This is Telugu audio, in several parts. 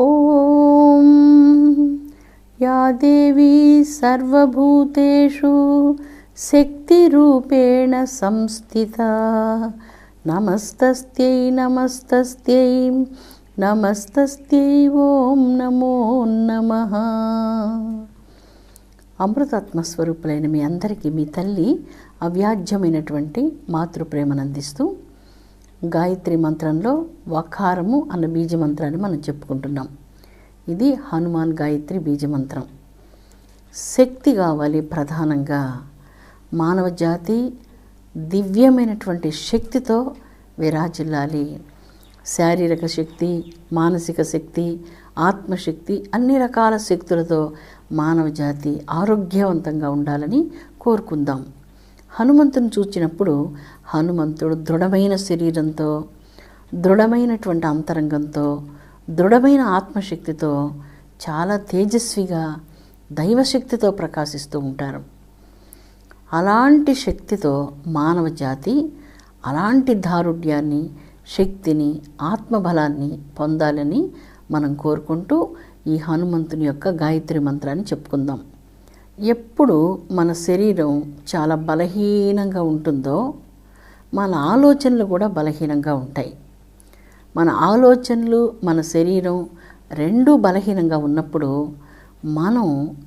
ॐ या देवी सर्वभूतेषु शक्तिरूपेण संस्थिता नमस्तस्त्यै नमस्तस्त्यै नमस्तस्त्यै ॐ नमो नमः మీ अमृतात्मस्वरूपलेन మీ తల్లి అవ్యాజ్యమైనటువంటి అందిస్తూ గాయత్రి మంత్రంలో వకారము అన్న బీజ మంత్రాన్ని మనం చెప్పుకుంటున్నాం ఇది హనుమాన్ గాయత్రి బీజ మంత్రం శక్తి కావాలి ప్రధానంగా మానవ జాతి దివ్యమైనటువంటి శక్తితో విరాజిల్లాలి శారీరక శక్తి మానసిక శక్తి ఆత్మశక్తి అన్ని రకాల శక్తులతో మానవ జాతి ఆరోగ్యవంతంగా ఉండాలని కోరుకుందాం హనుమంతుని చూచినప్పుడు హనుమంతుడు దృఢమైన శరీరంతో దృఢమైనటువంటి అంతరంగంతో దృఢమైన ఆత్మశక్తితో చాలా తేజస్విగా దైవశక్తితో ప్రకాశిస్తూ ఉంటారు అలాంటి శక్తితో మానవ జాతి అలాంటి దారుఢ్యాన్ని శక్తిని ఆత్మబలాన్ని పొందాలని మనం కోరుకుంటూ ఈ హనుమంతుని యొక్క గాయత్రి మంత్రాన్ని చెప్పుకుందాం ఎప్పుడు మన శరీరం చాలా బలహీనంగా ఉంటుందో మన ఆలోచనలు కూడా బలహీనంగా ఉంటాయి మన ఆలోచనలు మన శరీరం రెండూ బలహీనంగా ఉన్నప్పుడు మనం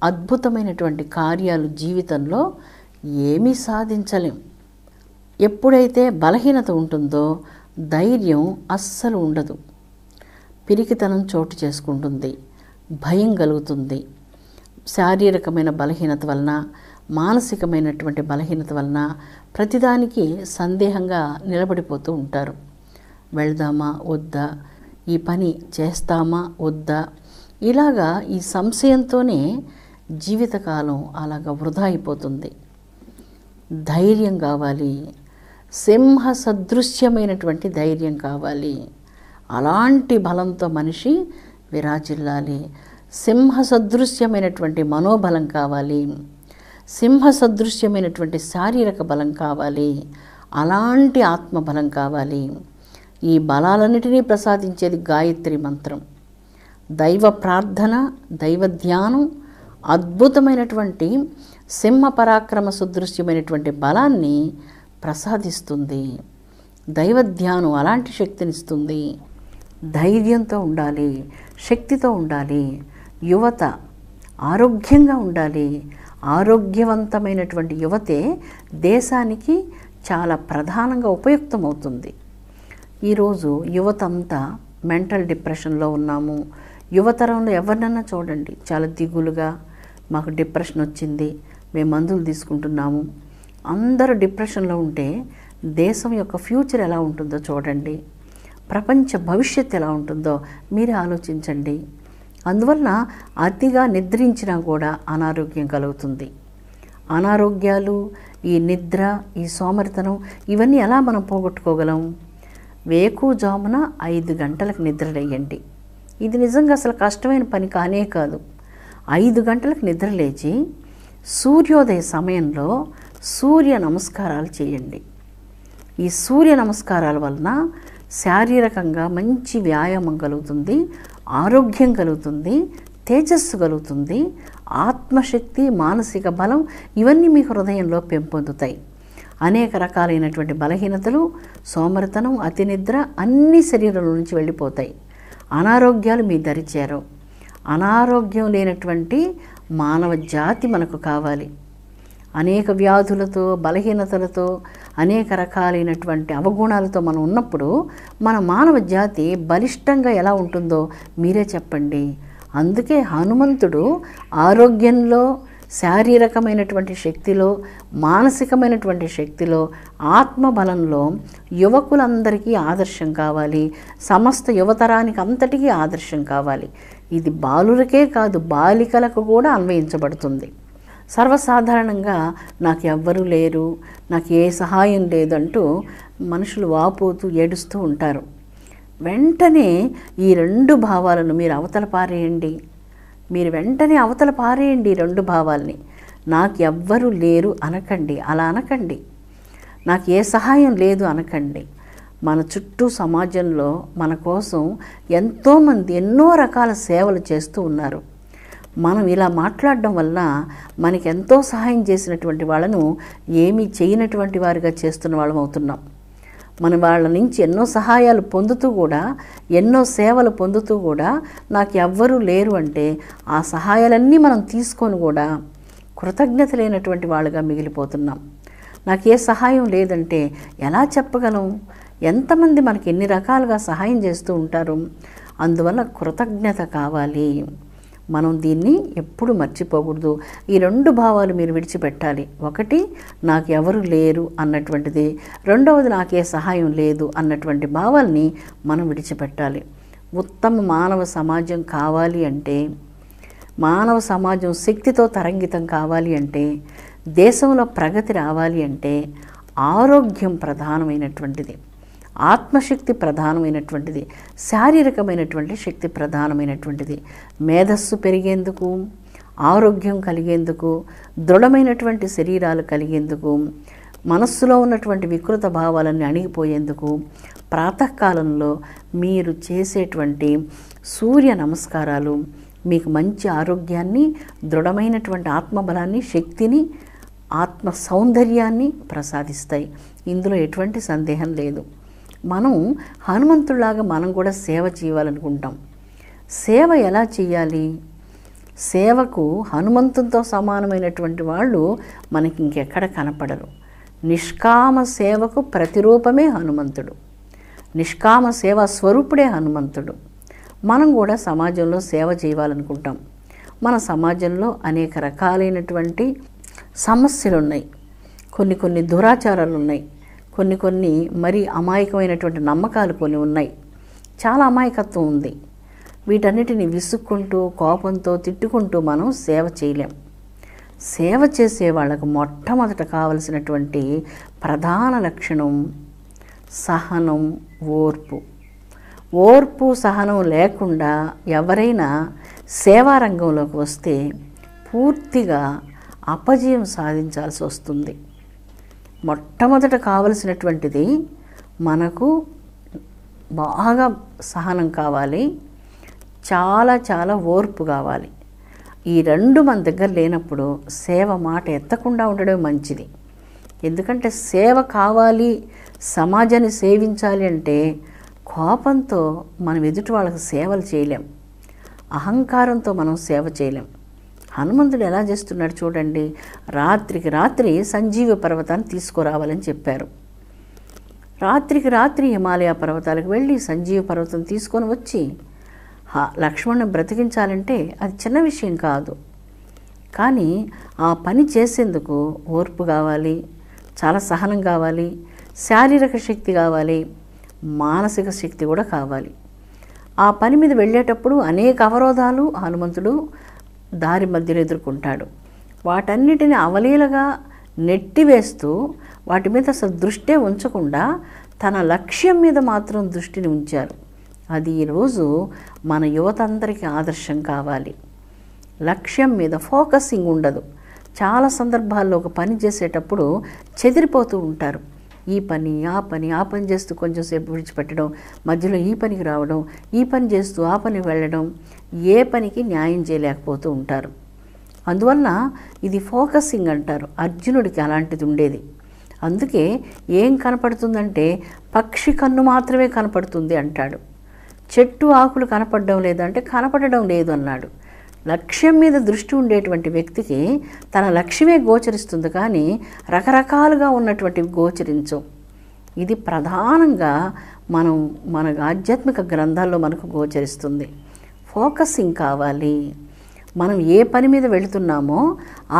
అద్భుతమైనటువంటి కార్యాలు జీవితంలో ఏమీ సాధించలేం ఎప్పుడైతే బలహీనత ఉంటుందో ధైర్యం అస్సలు ఉండదు పిరికితనం చోటు చేసుకుంటుంది భయం కలుగుతుంది శారీరకమైన బలహీనత వలన మానసికమైనటువంటి బలహీనత వలన ప్రతిదానికి సందేహంగా నిలబడిపోతూ ఉంటారు వెళ్దామా వద్దా ఈ పని చేస్తామా వద్దా ఇలాగా ఈ సంశయంతోనే జీవితకాలం అలాగ వృధా అయిపోతుంది ధైర్యం కావాలి సింహ సదృశ్యమైనటువంటి ధైర్యం కావాలి అలాంటి బలంతో మనిషి విరాజిల్లాలి సింహ సదృశ్యమైనటువంటి మనోబలం కావాలి సింహ సదృశ్యమైనటువంటి శారీరక బలం కావాలి అలాంటి ఆత్మబలం కావాలి ఈ బలాలన్నిటినీ ప్రసాదించేది గాయత్రి మంత్రం దైవ ప్రార్థన దైవ ధ్యానం అద్భుతమైనటువంటి సింహ పరాక్రమ సదృశ్యమైనటువంటి బలాన్ని ప్రసాదిస్తుంది దైవ ధ్యానం అలాంటి శక్తినిస్తుంది ధైర్యంతో ఉండాలి శక్తితో ఉండాలి యువత ఆరోగ్యంగా ఉండాలి ఆరోగ్యవంతమైనటువంటి యువతే దేశానికి చాలా ప్రధానంగా ఉపయుక్తమవుతుంది ఈరోజు యువత అంతా మెంటల్ డిప్రెషన్లో ఉన్నాము యువతరంలో ఎవరినన్నా చూడండి చాలా దిగులుగా మాకు డిప్రెషన్ వచ్చింది మేము మందులు తీసుకుంటున్నాము అందరూ డిప్రెషన్లో ఉంటే దేశం యొక్క ఫ్యూచర్ ఎలా ఉంటుందో చూడండి ప్రపంచ భవిష్యత్ ఎలా ఉంటుందో మీరే ఆలోచించండి అందువలన అతిగా నిద్రించినా కూడా అనారోగ్యం కలుగుతుంది అనారోగ్యాలు ఈ నిద్ర ఈ సోమరితనం ఇవన్నీ ఎలా మనం పోగొట్టుకోగలం వేకు జామున ఐదు గంటలకు నిద్రలేయండి ఇది నిజంగా అసలు కష్టమైన పని కానే కాదు ఐదు గంటలకు నిద్రలేచి సూర్యోదయ సమయంలో సూర్య నమస్కారాలు చేయండి ఈ సూర్య నమస్కారాల వలన శారీరకంగా మంచి వ్యాయామం కలుగుతుంది ఆరోగ్యం కలుగుతుంది తేజస్సు కలుగుతుంది ఆత్మశక్తి మానసిక బలం ఇవన్నీ మీ హృదయంలో పెంపొందుతాయి అనేక రకాలైనటువంటి బలహీనతలు సోమరితనం అతినిద్ర అన్ని శరీరంలో నుంచి వెళ్ళిపోతాయి అనారోగ్యాలు మీ దరిచేరవు అనారోగ్యం లేనటువంటి మానవ జాతి మనకు కావాలి అనేక వ్యాధులతో బలహీనతలతో అనేక రకాలైనటువంటి అవగుణాలతో మనం ఉన్నప్పుడు మన మానవ జాతి బలిష్టంగా ఎలా ఉంటుందో మీరే చెప్పండి అందుకే హనుమంతుడు ఆరోగ్యంలో శారీరకమైనటువంటి శక్తిలో మానసికమైనటువంటి శక్తిలో ఆత్మబలంలో యువకులందరికీ ఆదర్శం కావాలి సమస్త యువతరానికి అంతటికీ ఆదర్శం కావాలి ఇది బాలులకే కాదు బాలికలకు కూడా అన్వయించబడుతుంది సర్వసాధారణంగా నాకు ఎవ్వరూ లేరు నాకు ఏ సహాయం లేదంటూ మనుషులు వాపోతూ ఏడుస్తూ ఉంటారు వెంటనే ఈ రెండు భావాలను మీరు అవతల పారేయండి మీరు వెంటనే అవతల పారేయండి రెండు భావాల్ని నాకు ఎవ్వరూ లేరు అనకండి అలా అనకండి నాకు ఏ సహాయం లేదు అనకండి మన చుట్టూ సమాజంలో మన కోసం ఎంతోమంది ఎన్నో రకాల సేవలు చేస్తూ ఉన్నారు మనం ఇలా మాట్లాడడం వల్ల మనకి ఎంతో సహాయం చేసినటువంటి వాళ్ళను ఏమీ చేయనటువంటి వారిగా చేస్తున్న వాళ్ళం అవుతున్నాం మనం వాళ్ళ నుంచి ఎన్నో సహాయాలు పొందుతూ కూడా ఎన్నో సేవలు పొందుతూ కూడా నాకు ఎవ్వరూ లేరు అంటే ఆ సహాయాలన్నీ మనం తీసుకొని కూడా కృతజ్ఞత లేనటువంటి వాళ్ళుగా మిగిలిపోతున్నాం నాకు ఏ సహాయం లేదంటే ఎలా చెప్పగలం ఎంతమంది మనకి ఎన్ని రకాలుగా సహాయం చేస్తూ ఉంటారు అందువల్ల కృతజ్ఞత కావాలి మనం దీన్ని ఎప్పుడు మర్చిపోకూడదు ఈ రెండు భావాలు మీరు విడిచిపెట్టాలి ఒకటి నాకు ఎవరు లేరు అన్నటువంటిది రెండవది నాకే సహాయం లేదు అన్నటువంటి భావాల్ని మనం విడిచిపెట్టాలి ఉత్తమ మానవ సమాజం కావాలి అంటే మానవ సమాజం శక్తితో తరంగితం కావాలి అంటే దేశంలో ప్రగతి రావాలి అంటే ఆరోగ్యం ప్రధానమైనటువంటిది ఆత్మశక్తి ప్రధానమైనటువంటిది శారీరకమైనటువంటి శక్తి ప్రధానమైనటువంటిది మేధస్సు పెరిగేందుకు ఆరోగ్యం కలిగేందుకు దృఢమైనటువంటి శరీరాలు కలిగేందుకు మనస్సులో ఉన్నటువంటి వికృత భావాలన్నీ అణిగిపోయేందుకు ప్రాతకాలంలో మీరు చేసేటువంటి సూర్య నమస్కారాలు మీకు మంచి ఆరోగ్యాన్ని దృఢమైనటువంటి ఆత్మబలాన్ని శక్తిని ఆత్మ సౌందర్యాన్ని ప్రసాదిస్తాయి ఇందులో ఎటువంటి సందేహం లేదు మనం హనుమంతుడిలాగా మనం కూడా సేవ చేయాలనుకుంటాం సేవ ఎలా చేయాలి సేవకు హనుమంతుతో సమానమైనటువంటి వాళ్ళు మనకి ఇంకెక్కడ కనపడరు నిష్కామ సేవకు ప్రతిరూపమే హనుమంతుడు నిష్కామ సేవ స్వరూపుడే హనుమంతుడు మనం కూడా సమాజంలో సేవ చేయాలనుకుంటాం మన సమాజంలో అనేక రకాలైనటువంటి సమస్యలు ఉన్నాయి కొన్ని కొన్ని దురాచారాలు ఉన్నాయి కొన్ని కొన్ని మరీ అమాయకమైనటువంటి నమ్మకాలు కొన్ని ఉన్నాయి చాలా అమాయకత్వం ఉంది వీటన్నిటిని విసుక్కుంటూ కోపంతో తిట్టుకుంటూ మనం సేవ చేయలేం సేవ చేసే వాళ్ళకు మొట్టమొదట కావలసినటువంటి ప్రధాన లక్షణం సహనం ఓర్పు ఓర్పు సహనం లేకుండా ఎవరైనా సేవారంగంలోకి వస్తే పూర్తిగా అపజయం సాధించాల్సి వస్తుంది మొట్టమొదట కావలసినటువంటిది మనకు బాగా సహనం కావాలి చాలా చాలా ఓర్పు కావాలి ఈ రెండు మన దగ్గర లేనప్పుడు సేవ మాట ఎత్తకుండా ఉండడం మంచిది ఎందుకంటే సేవ కావాలి సమాజాన్ని సేవించాలి అంటే కోపంతో మనం ఎదుటి వాళ్ళకి సేవలు చేయలేం అహంకారంతో మనం సేవ చేయలేం హనుమంతుడు ఎలా చేస్తున్నాడు చూడండి రాత్రికి రాత్రి సంజీవ పర్వతాన్ని తీసుకురావాలని చెప్పారు రాత్రికి రాత్రి హిమాలయ పర్వతాలకు వెళ్ళి సంజీవ పర్వతం తీసుకొని వచ్చి లక్ష్మణ్ని బ్రతికించాలంటే అది చిన్న విషయం కాదు కానీ ఆ పని చేసేందుకు ఓర్పు కావాలి చాలా సహనం కావాలి శారీరక శక్తి కావాలి మానసిక శక్తి కూడా కావాలి ఆ పని మీద వెళ్ళేటప్పుడు అనేక అవరోధాలు హనుమంతుడు దారి మధ్యలో ఎదుర్కొంటాడు వాటన్నిటిని అవలీలగా నెట్టివేస్తూ వాటి మీద అసలు దృష్టే ఉంచకుండా తన లక్ష్యం మీద మాత్రం దృష్టిని ఉంచారు అది ఈరోజు మన యువత అందరికీ ఆదర్శం కావాలి లక్ష్యం మీద ఫోకసింగ్ ఉండదు చాలా సందర్భాల్లో ఒక పని చేసేటప్పుడు చెదిరిపోతూ ఉంటారు ఈ పని ఆ పని ఆ పని చేస్తూ కొంచెంసేపు విడిచిపెట్టడం మధ్యలో ఈ పనికి రావడం ఈ పని చేస్తూ ఆ పని వెళ్ళడం ఏ పనికి న్యాయం చేయలేకపోతూ ఉంటారు అందువల్ల ఇది ఫోకసింగ్ అంటారు అర్జునుడికి అలాంటిది ఉండేది అందుకే ఏం కనపడుతుందంటే పక్షి కన్ను మాత్రమే కనపడుతుంది అంటాడు చెట్టు ఆకులు కనపడడం లేదంటే కనపడడం లేదు అన్నాడు లక్ష్యం మీద దృష్టి ఉండేటువంటి వ్యక్తికి తన లక్ష్యమే గోచరిస్తుంది కానీ రకరకాలుగా ఉన్నటువంటివి గోచరించవు ఇది ప్రధానంగా మనం మన ఆధ్యాత్మిక గ్రంథాల్లో మనకు గోచరిస్తుంది ఫోకసింగ్ కావాలి మనం ఏ పని మీద వెళుతున్నామో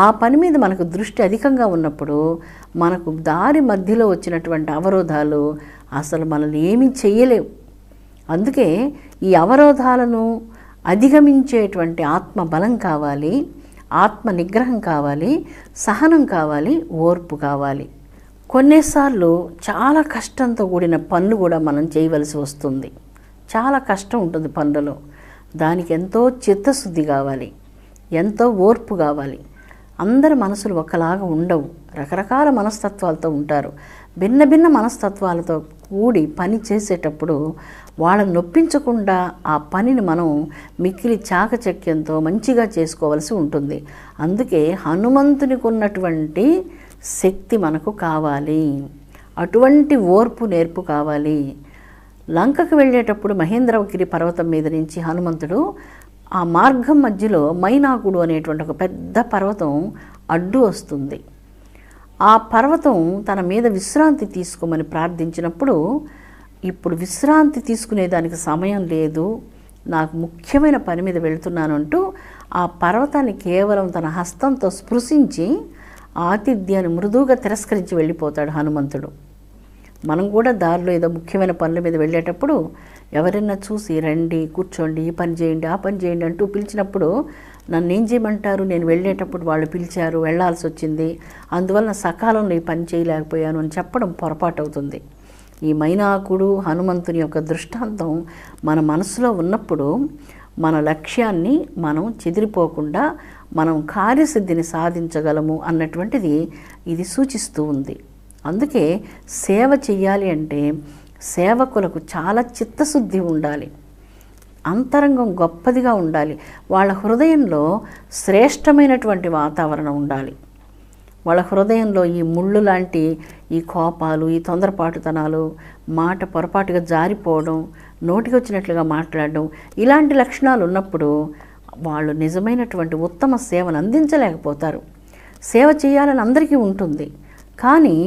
ఆ పని మీద మనకు దృష్టి అధికంగా ఉన్నప్పుడు మనకు దారి మధ్యలో వచ్చినటువంటి అవరోధాలు అసలు మనల్ని ఏమీ చేయలేవు అందుకే ఈ అవరోధాలను అధిగమించేటువంటి ఆత్మ బలం కావాలి ఆత్మ నిగ్రహం కావాలి సహనం కావాలి ఓర్పు కావాలి కొన్నిసార్లు చాలా కష్టంతో కూడిన పనులు కూడా మనం చేయవలసి వస్తుంది చాలా కష్టం ఉంటుంది పనులలో దానికి ఎంతో చిత్తశుద్ధి కావాలి ఎంతో ఓర్పు కావాలి అందరి మనసులు ఒకలాగా ఉండవు రకరకాల మనస్తత్వాలతో ఉంటారు భిన్న భిన్న మనస్తత్వాలతో కూడి పని చేసేటప్పుడు వాళ్ళని నొప్పించకుండా ఆ పనిని మనం మిక్కిలి చాకచక్యంతో మంచిగా చేసుకోవలసి ఉంటుంది అందుకే హనుమంతునికి ఉన్నటువంటి శక్తి మనకు కావాలి అటువంటి ఓర్పు నేర్పు కావాలి లంకకు వెళ్ళేటప్పుడు మహేంద్రగిరి పర్వతం మీద నుంచి హనుమంతుడు ఆ మార్గం మధ్యలో మైనాకుడు అనేటువంటి ఒక పెద్ద పర్వతం అడ్డు వస్తుంది ఆ పర్వతం తన మీద విశ్రాంతి తీసుకోమని ప్రార్థించినప్పుడు ఇప్పుడు విశ్రాంతి తీసుకునేదానికి సమయం లేదు నాకు ముఖ్యమైన పని మీద అంటూ ఆ పర్వతాన్ని కేవలం తన హస్తంతో స్పృశించి ఆతిథ్యాన్ని మృదువుగా తిరస్కరించి వెళ్ళిపోతాడు హనుమంతుడు మనం కూడా దారిలో ఏదో ముఖ్యమైన పనుల మీద వెళ్ళేటప్పుడు ఎవరైనా చూసి రండి కూర్చోండి ఈ పని చేయండి ఆ పని చేయండి అంటూ పిలిచినప్పుడు నన్ను ఏం చేయమంటారు నేను వెళ్ళేటప్పుడు వాళ్ళు పిలిచారు వెళ్లాల్సి వచ్చింది అందువల్ల సకాలంలో ఈ పని చేయలేకపోయాను అని చెప్పడం పొరపాటు అవుతుంది ఈ మైనాకుడు హనుమంతుని యొక్క దృష్టాంతం మన మనసులో ఉన్నప్పుడు మన లక్ష్యాన్ని మనం చెదిరిపోకుండా మనం కార్యసిద్ధిని సాధించగలము అన్నటువంటిది ఇది సూచిస్తూ ఉంది అందుకే సేవ చెయ్యాలి అంటే సేవకులకు చాలా చిత్తశుద్ధి ఉండాలి అంతరంగం గొప్పదిగా ఉండాలి వాళ్ళ హృదయంలో శ్రేష్టమైనటువంటి వాతావరణం ఉండాలి వాళ్ళ హృదయంలో ఈ ముళ్ళు లాంటి ఈ కోపాలు ఈ తొందరపాటుతనాలు మాట పొరపాటుగా జారిపోవడం నోటికి వచ్చినట్లుగా మాట్లాడడం ఇలాంటి లక్షణాలు ఉన్నప్పుడు వాళ్ళు నిజమైనటువంటి ఉత్తమ సేవను అందించలేకపోతారు సేవ చేయాలని అందరికీ ఉంటుంది కానీ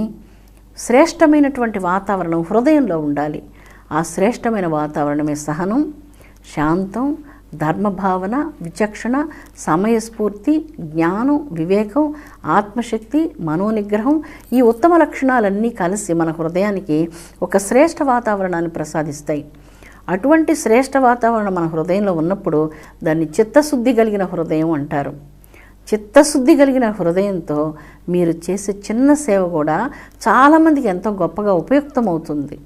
శ్రేష్టమైనటువంటి వాతావరణం హృదయంలో ఉండాలి ఆ శ్రేష్టమైన వాతావరణమే సహనం శాంతం ధర్మభావన విచక్షణ సమయస్ఫూర్తి జ్ఞానం వివేకం ఆత్మశక్తి మనోనిగ్రహం ఈ ఉత్తమ లక్షణాలన్నీ కలిసి మన హృదయానికి ఒక శ్రేష్ఠ వాతావరణాన్ని ప్రసాదిస్తాయి అటువంటి శ్రేష్ఠ వాతావరణం మన హృదయంలో ఉన్నప్పుడు దాన్ని చిత్తశుద్ధి కలిగిన హృదయం అంటారు చిత్తశుద్ధి కలిగిన హృదయంతో మీరు చేసే చిన్న సేవ కూడా చాలామందికి ఎంతో గొప్పగా ఉపయుక్తమవుతుంది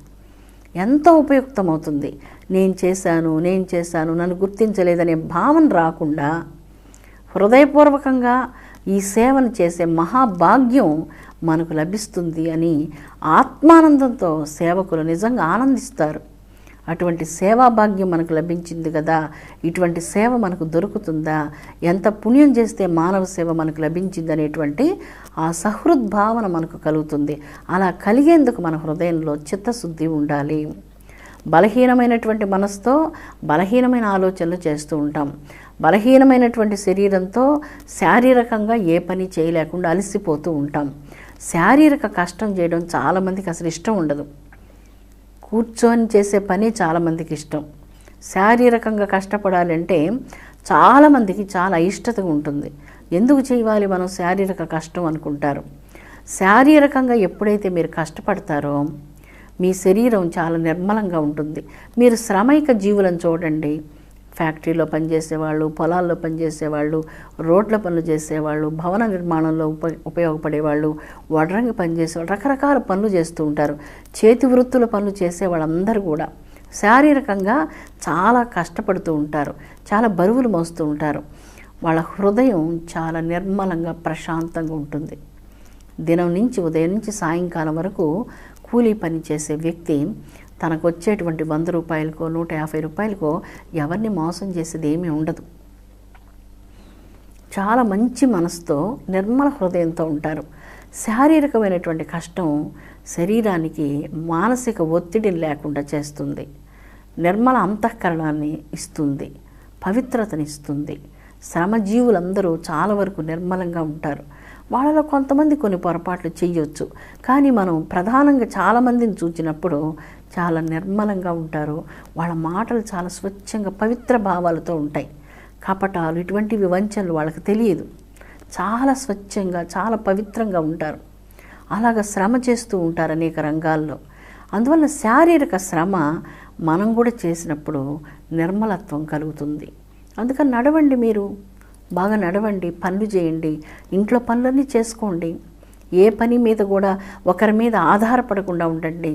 ఎంత ఉపయుక్తమవుతుంది నేను చేశాను నేను చేశాను నన్ను గుర్తించలేదనే భావన రాకుండా హృదయపూర్వకంగా ఈ సేవను చేసే మహాభాగ్యం మనకు లభిస్తుంది అని ఆత్మానందంతో సేవకులు నిజంగా ఆనందిస్తారు అటువంటి సేవా భాగ్యం మనకు లభించింది కదా ఇటువంటి సేవ మనకు దొరుకుతుందా ఎంత పుణ్యం చేస్తే మానవ సేవ మనకు లభించింది అనేటువంటి ఆ సహృద్భావన మనకు కలుగుతుంది అలా కలిగేందుకు మన హృదయంలో చిత్తశుద్ధి ఉండాలి బలహీనమైనటువంటి మనసుతో బలహీనమైన ఆలోచనలు చేస్తూ ఉంటాం బలహీనమైనటువంటి శరీరంతో శారీరకంగా ఏ పని చేయలేకుండా అలసిపోతూ ఉంటాం శారీరక కష్టం చేయడం చాలామందికి అసలు ఇష్టం ఉండదు కూర్చొని చేసే పని చాలామందికి ఇష్టం శారీరకంగా కష్టపడాలంటే చాలామందికి చాలా ఇష్టతగా ఉంటుంది ఎందుకు చేయాలి మనం శారీరక కష్టం అనుకుంటారు శారీరకంగా ఎప్పుడైతే మీరు కష్టపడతారో మీ శరీరం చాలా నిర్మలంగా ఉంటుంది మీరు శ్రమైక జీవులను చూడండి ఫ్యాక్టరీలో పనిచేసేవాళ్ళు పొలాల్లో పనిచేసేవాళ్ళు రోడ్ల పనులు చేసేవాళ్ళు భవన నిర్మాణంలో ఉప ఉపయోగపడేవాళ్ళు వడరంగి పనిచేసేవాళ్ళు రకరకాల పనులు చేస్తూ ఉంటారు చేతి వృత్తుల పనులు చేసే వాళ్ళందరూ కూడా శారీరకంగా చాలా కష్టపడుతూ ఉంటారు చాలా బరువులు మోస్తూ ఉంటారు వాళ్ళ హృదయం చాలా నిర్మలంగా ప్రశాంతంగా ఉంటుంది దినం నుంచి ఉదయం నుంచి సాయంకాలం వరకు కూలీ పని చేసే వ్యక్తి తనకు వచ్చేటువంటి వంద రూపాయలకో నూట యాభై రూపాయలకో ఎవరిని మోసం చేసేది ఏమీ ఉండదు చాలా మంచి మనసుతో నిర్మల హృదయంతో ఉంటారు శారీరకమైనటువంటి కష్టం శరీరానికి మానసిక ఒత్తిడిని లేకుండా చేస్తుంది నిర్మల అంతఃకరణాన్ని ఇస్తుంది పవిత్రతని ఇస్తుంది శ్రమజీవులందరూ చాలా వరకు నిర్మలంగా ఉంటారు వాళ్ళలో కొంతమంది కొన్ని పొరపాట్లు చేయొచ్చు కానీ మనం ప్రధానంగా చాలామందిని చూచినప్పుడు చాలా నిర్మలంగా ఉంటారు వాళ్ళ మాటలు చాలా స్వచ్ఛంగా పవిత్ర భావాలతో ఉంటాయి కపటాలు ఇటువంటి వివంచనలు వాళ్ళకి తెలియదు చాలా స్వచ్ఛంగా చాలా పవిత్రంగా ఉంటారు అలాగ శ్రమ చేస్తూ ఉంటారు అనేక రంగాల్లో అందువల్ల శారీరక శ్రమ మనం కూడా చేసినప్పుడు నిర్మలత్వం కలుగుతుంది అందుకని నడవండి మీరు బాగా నడవండి పనులు చేయండి ఇంట్లో పనులన్నీ చేసుకోండి ఏ పని మీద కూడా ఒకరి మీద ఆధారపడకుండా ఉండండి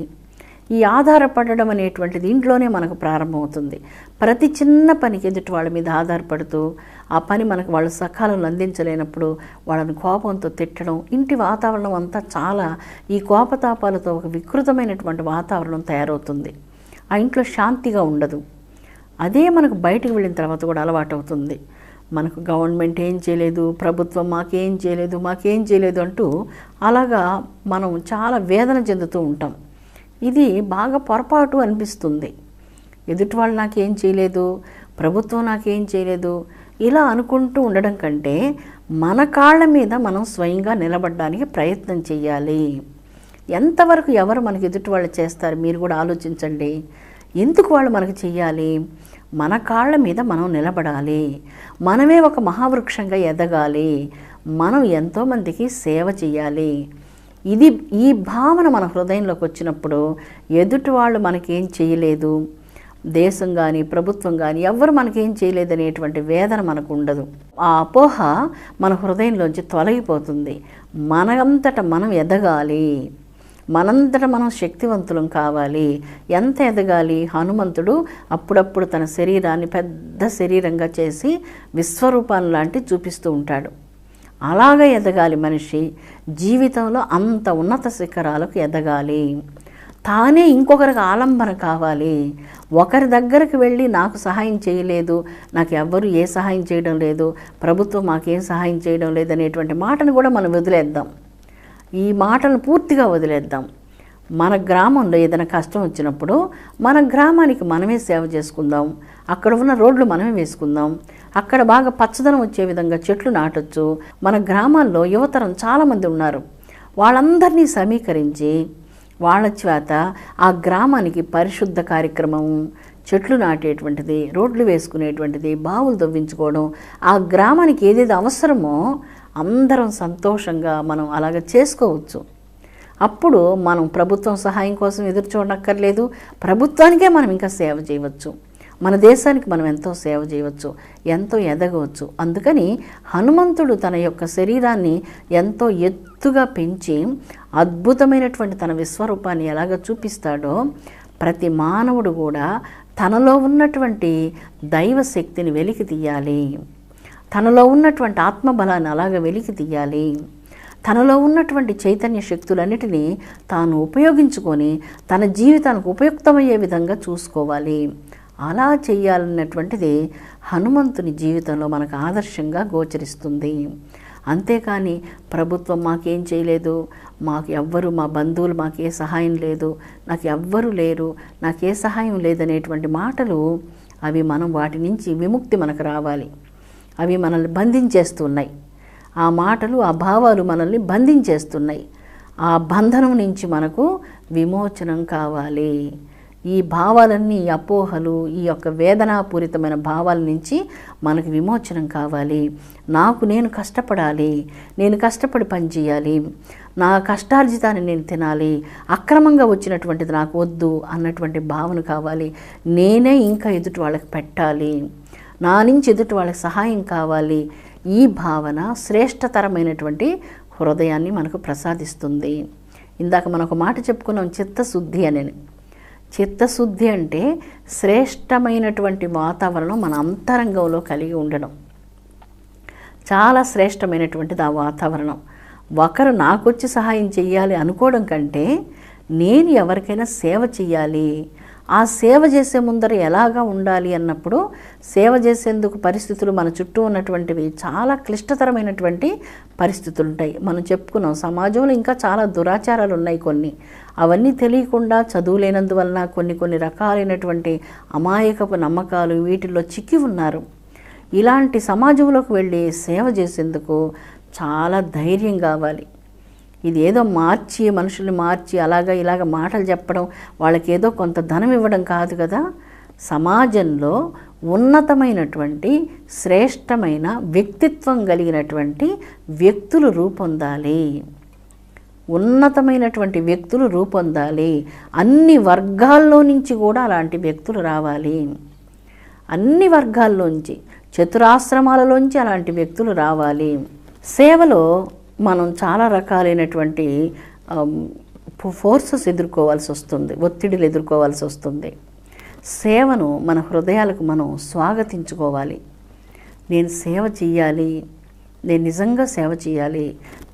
ఈ ఆధారపడడం అనేటువంటిది ఇంట్లోనే మనకు ప్రారంభమవుతుంది ప్రతి చిన్న పనికి ఎదుటి వాళ్ళ మీద ఆధారపడుతూ ఆ పని మనకు వాళ్ళు సకాలంలో అందించలేనప్పుడు వాళ్ళని కోపంతో తిట్టడం ఇంటి వాతావరణం అంతా చాలా ఈ కోపతాపాలతో ఒక వికృతమైనటువంటి వాతావరణం తయారవుతుంది ఆ ఇంట్లో శాంతిగా ఉండదు అదే మనకు బయటకు వెళ్ళిన తర్వాత కూడా అలవాటు అవుతుంది మనకు గవర్నమెంట్ ఏం చేయలేదు ప్రభుత్వం మాకేం చేయలేదు మాకేం చేయలేదు అంటూ అలాగా మనం చాలా వేదన చెందుతూ ఉంటాం ఇది బాగా పొరపాటు అనిపిస్తుంది ఎదుటి వాళ్ళు నాకేం చేయలేదు ప్రభుత్వం నాకేం చేయలేదు ఇలా అనుకుంటూ ఉండడం కంటే మన కాళ్ళ మీద మనం స్వయంగా నిలబడడానికి ప్రయత్నం చేయాలి ఎంతవరకు ఎవరు మనకు ఎదుటి వాళ్ళు చేస్తారు మీరు కూడా ఆలోచించండి ఎందుకు వాళ్ళు మనకు చెయ్యాలి మన కాళ్ళ మీద మనం నిలబడాలి మనమే ఒక మహావృక్షంగా ఎదగాలి మనం ఎంతోమందికి సేవ చేయాలి ఇది ఈ భావన మన హృదయంలోకి వచ్చినప్పుడు ఎదుటి వాళ్ళు మనకేం చేయలేదు దేశం కానీ ప్రభుత్వం కానీ ఎవ్వరు మనకేం చేయలేదనేటువంటి వేదన మనకు ఉండదు ఆ అపోహ మన హృదయంలోంచి తొలగిపోతుంది మనంతట మనం ఎదగాలి మనంతట మనం శక్తివంతులం కావాలి ఎంత ఎదగాలి హనుమంతుడు అప్పుడప్పుడు తన శరీరాన్ని పెద్ద శరీరంగా చేసి విశ్వరూపాన్ని లాంటి చూపిస్తూ ఉంటాడు అలాగ ఎదగాలి మనిషి జీవితంలో అంత ఉన్నత శిఖరాలకు ఎదగాలి తానే ఇంకొకరికి ఆలంబన కావాలి ఒకరి దగ్గరికి వెళ్ళి నాకు సహాయం చేయలేదు నాకు ఎవ్వరూ ఏ సహాయం చేయడం లేదు ప్రభుత్వం మాకేం సహాయం చేయడం లేదు అనేటువంటి మాటను కూడా మనం వదిలేద్దాం ఈ మాటను పూర్తిగా వదిలేద్దాం మన గ్రామంలో ఏదైనా కష్టం వచ్చినప్పుడు మన గ్రామానికి మనమే సేవ చేసుకుందాం అక్కడ ఉన్న రోడ్లు మనమే వేసుకుందాం అక్కడ బాగా పచ్చదనం వచ్చే విధంగా చెట్లు నాటొచ్చు మన గ్రామాల్లో యువతరం చాలామంది ఉన్నారు వాళ్ళందరినీ సమీకరించి వాళ్ళ చేత ఆ గ్రామానికి పరిశుద్ధ కార్యక్రమం చెట్లు నాటేటువంటిది రోడ్లు వేసుకునేటువంటిది బావులు తవ్వించుకోవడం ఆ గ్రామానికి ఏదేది అవసరమో అందరం సంతోషంగా మనం అలాగ చేసుకోవచ్చు అప్పుడు మనం ప్రభుత్వం సహాయం కోసం ఎదురు చూడనక్కర్లేదు ప్రభుత్వానికే మనం ఇంకా సేవ చేయవచ్చు మన దేశానికి మనం ఎంతో సేవ చేయవచ్చు ఎంతో ఎదగవచ్చు అందుకని హనుమంతుడు తన యొక్క శరీరాన్ని ఎంతో ఎత్తుగా పెంచి అద్భుతమైనటువంటి తన విశ్వరూపాన్ని ఎలాగ చూపిస్తాడో ప్రతి మానవుడు కూడా తనలో ఉన్నటువంటి దైవశక్తిని వెలికి తీయాలి తనలో ఉన్నటువంటి ఆత్మబలాన్ని అలాగ వెలికి తీయాలి తనలో ఉన్నటువంటి చైతన్య శక్తులన్నిటినీ తాను ఉపయోగించుకొని తన జీవితానికి ఉపయుక్తమయ్యే విధంగా చూసుకోవాలి అలా చేయాలన్నటువంటిది హనుమంతుని జీవితంలో మనకు ఆదర్శంగా గోచరిస్తుంది అంతేకాని ప్రభుత్వం మాకేం చేయలేదు మాకు ఎవ్వరు మా బంధువులు మాకే సహాయం లేదు నాకు ఎవ్వరు లేరు నాకే సహాయం లేదనేటువంటి మాటలు అవి మనం వాటి నుంచి విముక్తి మనకు రావాలి అవి మనల్ని బంధించేస్తున్నాయి ఆ మాటలు ఆ భావాలు మనల్ని బంధించేస్తున్నాయి ఆ బంధనం నుంచి మనకు విమోచనం కావాలి ఈ భావాలన్నీ ఈ అపోహలు ఈ యొక్క వేదనాపూరితమైన భావాల నుంచి మనకు విమోచనం కావాలి నాకు నేను కష్టపడాలి నేను కష్టపడి పనిచేయాలి నా కష్టార్జితాన్ని నేను తినాలి అక్రమంగా వచ్చినటువంటిది నాకు వద్దు అన్నటువంటి భావన కావాలి నేనే ఇంకా ఎదుటి వాళ్ళకి పెట్టాలి నా నుంచి ఎదుటి వాళ్ళకి సహాయం కావాలి ఈ భావన శ్రేష్టతరమైనటువంటి హృదయాన్ని మనకు ప్రసాదిస్తుంది ఇందాక మనకు మాట చెప్పుకున్నాం చిత్తశుద్ధి అని చిత్తశుద్ధి అంటే శ్రేష్టమైనటువంటి వాతావరణం మన అంతరంగంలో కలిగి ఉండడం చాలా శ్రేష్టమైనటువంటిది ఆ వాతావరణం ఒకరు నాకొచ్చి సహాయం చేయాలి అనుకోవడం కంటే నేను ఎవరికైనా సేవ చేయాలి ఆ సేవ చేసే ముందర ఎలాగా ఉండాలి అన్నప్పుడు సేవ చేసేందుకు పరిస్థితులు మన చుట్టూ ఉన్నటువంటివి చాలా క్లిష్టతరమైనటువంటి పరిస్థితులు ఉంటాయి మనం చెప్పుకున్నాం సమాజంలో ఇంకా చాలా దురాచారాలు ఉన్నాయి కొన్ని అవన్నీ తెలియకుండా చదువు లేనందువలన కొన్ని కొన్ని రకాలైనటువంటి అమాయకపు నమ్మకాలు వీటిల్లో చిక్కి ఉన్నారు ఇలాంటి సమాజంలోకి వెళ్ళి సేవ చేసేందుకు చాలా ధైర్యం కావాలి ఇది ఏదో మార్చి మనుషుల్ని మార్చి అలాగ ఇలాగ మాటలు చెప్పడం వాళ్ళకి ఏదో కొంత ధనం ఇవ్వడం కాదు కదా సమాజంలో ఉన్నతమైనటువంటి శ్రేష్టమైన వ్యక్తిత్వం కలిగినటువంటి వ్యక్తులు రూపొందాలి ఉన్నతమైనటువంటి వ్యక్తులు రూపొందాలి అన్ని వర్గాల్లో నుంచి కూడా అలాంటి వ్యక్తులు రావాలి అన్ని వర్గాల్లోంచి చతురాశ్రమాలలోంచి అలాంటి వ్యక్తులు రావాలి సేవలో మనం చాలా రకాలైనటువంటి ఫోర్సెస్ ఎదుర్కోవాల్సి వస్తుంది ఒత్తిడిలు ఎదుర్కోవాల్సి వస్తుంది సేవను మన హృదయాలకు మనం స్వాగతించుకోవాలి నేను సేవ చేయాలి నేను నిజంగా సేవ చేయాలి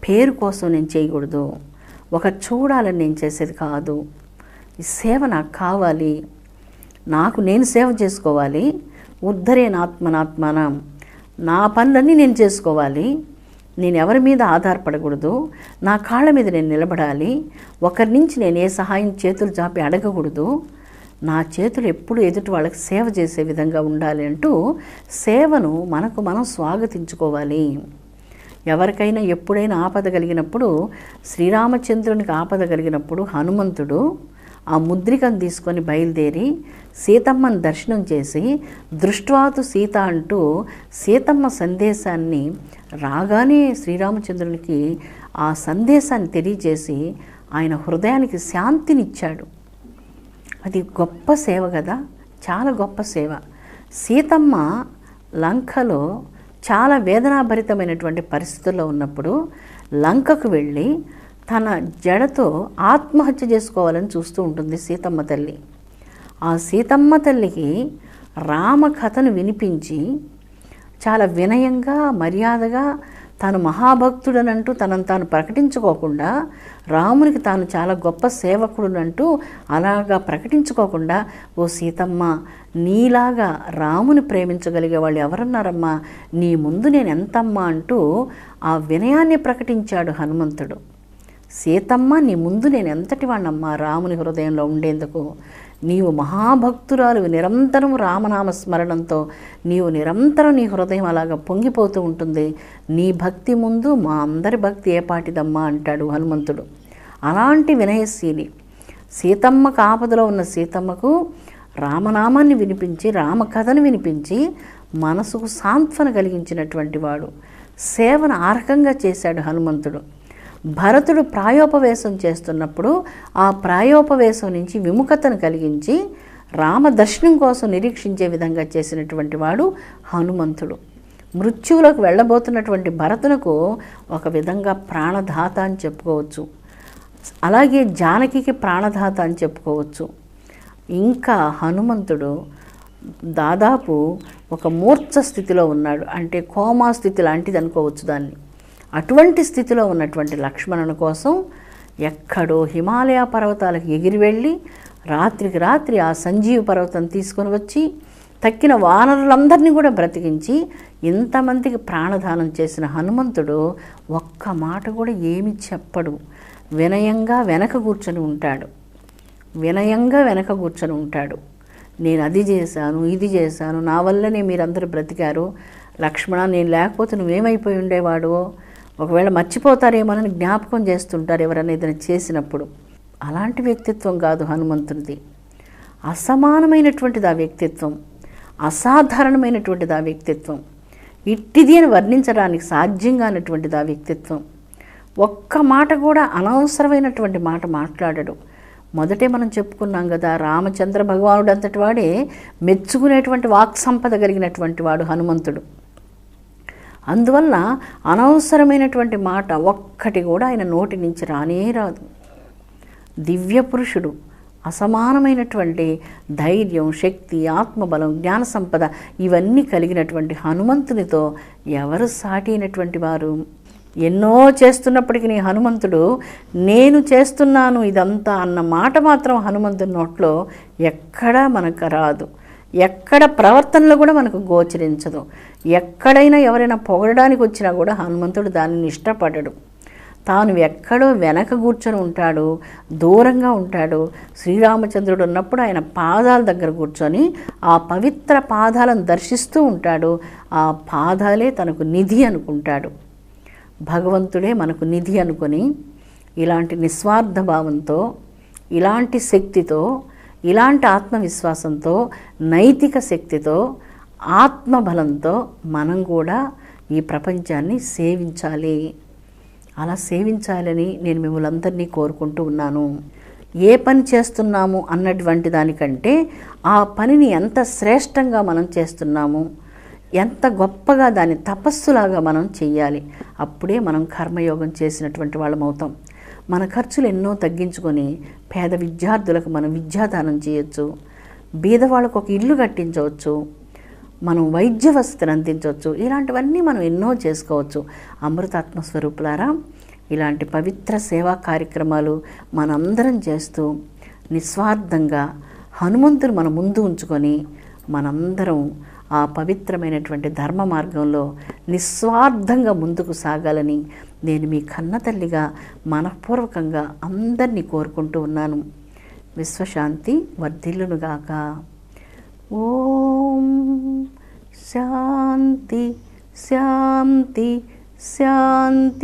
పేరు కోసం నేను చేయకూడదు ఒక చూడాలని నేను చేసేది కాదు ఈ సేవ నాకు కావాలి నాకు నేను సేవ చేసుకోవాలి ఉద్ధరేనాత్మనాత్మనం నా పనులన్నీ నేను చేసుకోవాలి నేను ఎవరి మీద ఆధారపడకూడదు నా కాళ్ళ మీద నేను నిలబడాలి ఒకరి నుంచి నేను ఏ సహాయం చేతులు చాపి అడగకూడదు నా చేతులు ఎప్పుడు ఎదుటి వాళ్ళకి సేవ చేసే విధంగా ఉండాలి అంటూ సేవను మనకు మనం స్వాగతించుకోవాలి ఎవరికైనా ఎప్పుడైనా ఆపద కలిగినప్పుడు శ్రీరామచంద్రునికి ఆపద కలిగినప్పుడు హనుమంతుడు ఆ ముద్రికను తీసుకొని బయలుదేరి సీతమ్మను దర్శనం చేసి దృష్టివాతు సీత అంటూ సీతమ్మ సందేశాన్ని రాగానే శ్రీరామచంద్రునికి ఆ సందేశాన్ని తెలియజేసి ఆయన హృదయానికి శాంతినిచ్చాడు అది గొప్ప సేవ కదా చాలా గొప్ప సేవ సీతమ్మ లంకలో చాలా వేదనాభరితమైనటువంటి పరిస్థితుల్లో ఉన్నప్పుడు లంకకు వెళ్ళి తన జడతో ఆత్మహత్య చేసుకోవాలని చూస్తూ ఉంటుంది సీతమ్మ తల్లి ఆ సీతమ్మ తల్లికి రామకథను వినిపించి చాలా వినయంగా మర్యాదగా తను మహాభక్తుడనంటూ తనను తాను ప్రకటించుకోకుండా రామునికి తాను చాలా గొప్ప సేవకుడునంటూ అలాగా ప్రకటించుకోకుండా ఓ సీతమ్మ నీలాగా రాముని ప్రేమించగలిగే వాళ్ళు ఎవరన్నారమ్మా నీ ముందు నేను ఎంతమ్మా అంటూ ఆ వినయాన్ని ప్రకటించాడు హనుమంతుడు సీతమ్మ నీ ముందు నేను ఎంతటి వాణ్ణమ్మా రాముని హృదయంలో ఉండేందుకు నీవు మహాభక్తురాలు నిరంతరం రామనామ స్మరణంతో నీవు నిరంతరం నీ హృదయం అలాగ పొంగిపోతూ ఉంటుంది నీ భక్తి ముందు మా అందరి భక్తి ఏపాటిదమ్మా అంటాడు హనుమంతుడు అలాంటి వినయశీలి సీతమ్మ కాపదలో ఉన్న సీతమ్మకు రామనామాన్ని వినిపించి రామకథను వినిపించి మనసుకు సాంత్వన కలిగించినటువంటి వాడు సేవను ఆర్హంగా చేశాడు హనుమంతుడు భరతుడు ప్రాయోపవేశం చేస్తున్నప్పుడు ఆ ప్రాయోపవేశం నుంచి విముఖతను కలిగించి రామదర్శనం కోసం నిరీక్షించే విధంగా చేసినటువంటి వాడు హనుమంతుడు మృత్యువులకు వెళ్ళబోతున్నటువంటి భరతునకు ఒక విధంగా ప్రాణదాత అని చెప్పుకోవచ్చు అలాగే జానకి ప్రాణదాత అని చెప్పుకోవచ్చు ఇంకా హనుమంతుడు దాదాపు ఒక మూర్ఛ స్థితిలో ఉన్నాడు అంటే కోమా స్థితి లాంటిది అనుకోవచ్చు దాన్ని అటువంటి స్థితిలో ఉన్నటువంటి లక్ష్మణుని కోసం ఎక్కడో హిమాలయ పర్వతాలకు ఎగిరి వెళ్ళి రాత్రికి రాత్రి ఆ సంజీవ పర్వతం తీసుకొని వచ్చి తక్కిన వానరులందరినీ కూడా బ్రతికించి ఇంతమందికి ప్రాణదానం చేసిన హనుమంతుడు ఒక్క మాట కూడా ఏమి చెప్పడు వినయంగా వెనక కూర్చొని ఉంటాడు వినయంగా వెనక కూర్చొని ఉంటాడు నేను అది చేశాను ఇది చేశాను నా వల్లనే మీరందరూ బ్రతికారు లక్ష్మణ నేను లేకపోతే నువ్వేమైపోయి ఉండేవాడో ఒకవేళ మర్చిపోతారేమోనని జ్ఞాపకం చేస్తుంటారు ఎవరైనా ఏదైనా చేసినప్పుడు అలాంటి వ్యక్తిత్వం కాదు హనుమంతుడిది అసమానమైనటువంటిది ఆ వ్యక్తిత్వం అసాధారణమైనటువంటిది ఆ వ్యక్తిత్వం ఇట్టిది అని వర్ణించడానికి సాధ్యంగానటువంటిది ఆ వ్యక్తిత్వం ఒక్క మాట కూడా అనవసరమైనటువంటి మాట మాట్లాడడు మొదటే మనం చెప్పుకున్నాం కదా రామచంద్ర భగవానుడు అంతటి వాడే మెచ్చుకునేటువంటి సంపద కలిగినటువంటి వాడు హనుమంతుడు అందువల్ల అనవసరమైనటువంటి మాట ఒక్కటి కూడా ఆయన నోటి నుంచి రానే రాదు దివ్య పురుషుడు అసమానమైనటువంటి ధైర్యం శక్తి ఆత్మబలం జ్ఞాన సంపద ఇవన్నీ కలిగినటువంటి హనుమంతునితో ఎవరు సాటి అయినటువంటి వారు ఎన్నో చేస్తున్నప్పటికీ నీ హనుమంతుడు నేను చేస్తున్నాను ఇదంతా అన్న మాట మాత్రం హనుమంతుని నోట్లో ఎక్కడా మనకు రాదు ఎక్కడ ప్రవర్తనలో కూడా మనకు గోచరించదు ఎక్కడైనా ఎవరైనా పొగడడానికి వచ్చినా కూడా హనుమంతుడు దానిని ఇష్టపడడు తాను ఎక్కడో వెనక కూర్చొని ఉంటాడు దూరంగా ఉంటాడు శ్రీరామచంద్రుడు ఉన్నప్పుడు ఆయన పాదాల దగ్గర కూర్చొని ఆ పవిత్ర పాదాలను దర్శిస్తూ ఉంటాడు ఆ పాదాలే తనకు నిధి అనుకుంటాడు భగవంతుడే మనకు నిధి అనుకొని ఇలాంటి నిస్వార్థ భావంతో ఇలాంటి శక్తితో ఇలాంటి ఆత్మవిశ్వాసంతో నైతిక శక్తితో ఆత్మబలంతో మనం కూడా ఈ ప్రపంచాన్ని సేవించాలి అలా సేవించాలని నేను మిమ్మల్ని అందరినీ కోరుకుంటూ ఉన్నాను ఏ పని చేస్తున్నాము అన్నటువంటి దానికంటే ఆ పనిని ఎంత శ్రేష్టంగా మనం చేస్తున్నాము ఎంత గొప్పగా దాన్ని తపస్సులాగా మనం చెయ్యాలి అప్పుడే మనం కర్మయోగం చేసినటువంటి వాళ్ళం అవుతాం మన ఖర్చులు ఎన్నో తగ్గించుకొని పేద విద్యార్థులకు మనం విద్యాదానం చేయొచ్చు బీదవాళ్ళకు ఒక ఇల్లు కట్టించవచ్చు మనం వైద్య వసతిని అందించవచ్చు ఇలాంటివన్నీ మనం ఎన్నో చేసుకోవచ్చు అమృతాత్మ స్వరూపులారా ఇలాంటి పవిత్ర సేవా కార్యక్రమాలు మనందరం చేస్తూ నిస్వార్థంగా హనుమంతుని మన ముందు ఉంచుకొని మనందరం ఆ పవిత్రమైనటువంటి ధర్మ మార్గంలో నిస్వార్థంగా ముందుకు సాగాలని నేను మీ కన్నతల్లిగా మనఃపూర్వకంగా అందరినీ కోరుకుంటూ ఉన్నాను విశ్వశాంతి వర్ధిల్లునుగాక ఓం శాంతి శాంతి శాంతి